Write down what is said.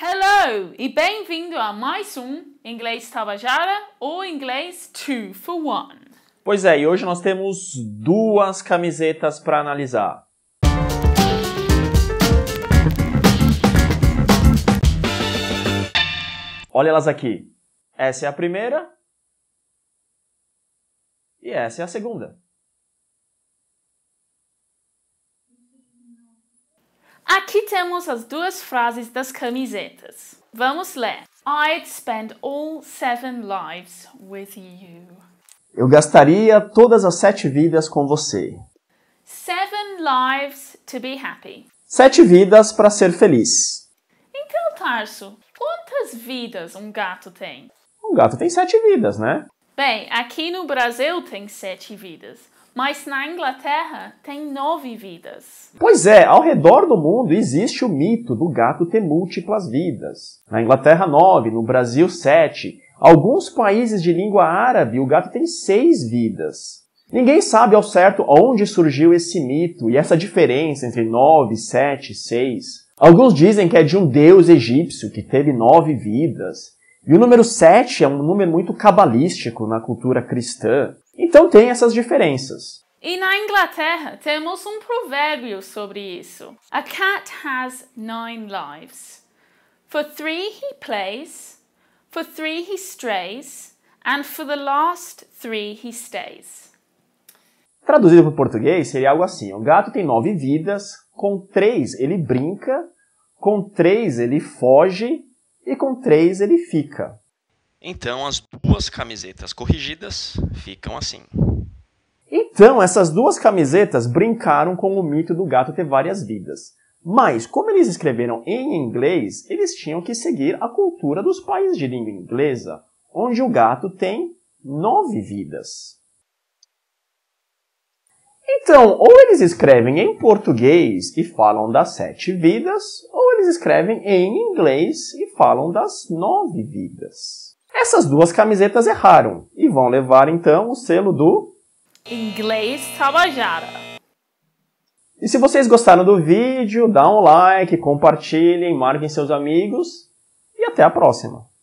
Hello e bem-vindo a mais um Inglês Tabajara ou Inglês 2 for 1. Pois é, e hoje nós temos duas camisetas para analisar. Olha elas aqui. Essa é a primeira e essa é a segunda. Aqui temos as duas frases das camisetas. Vamos ler. I'd spend all seven lives with you. Eu gastaria todas as sete vidas com você. Seven lives to be happy. Sete vidas para ser feliz. Então, Tarso, quantas vidas um gato tem? Um gato tem sete vidas, né? Bem, aqui no Brasil tem sete vidas mas na Inglaterra tem nove vidas. Pois é, ao redor do mundo existe o mito do gato ter múltiplas vidas. Na Inglaterra, nove, no Brasil, sete. Alguns países de língua árabe, o gato tem seis vidas. Ninguém sabe ao certo onde surgiu esse mito e essa diferença entre nove, sete, seis. Alguns dizem que é de um deus egípcio que teve nove vidas. E o número 7 é um número muito cabalístico na cultura cristã. Então tem essas diferenças. E na Inglaterra temos um provérbio sobre isso. A cat has nine lives. For three he plays, for three he strays, and for the last three he stays. Traduzido para o português seria algo assim: o gato tem nove vidas, com três ele brinca, com três ele foge e com 3 ele fica. Então as duas camisetas corrigidas ficam assim. Então essas duas camisetas brincaram com o mito do gato ter várias vidas. Mas, como eles escreveram em inglês, eles tinham que seguir a cultura dos países de língua inglesa, onde o gato tem nove vidas. Então, ou eles escrevem em português e falam das sete vidas, ou eles escrevem em inglês e falam das nove vidas. Essas duas camisetas erraram e vão levar então o selo do Inglês Tabajara. E se vocês gostaram do vídeo, dá um like, compartilhem, marquem seus amigos e até a próxima!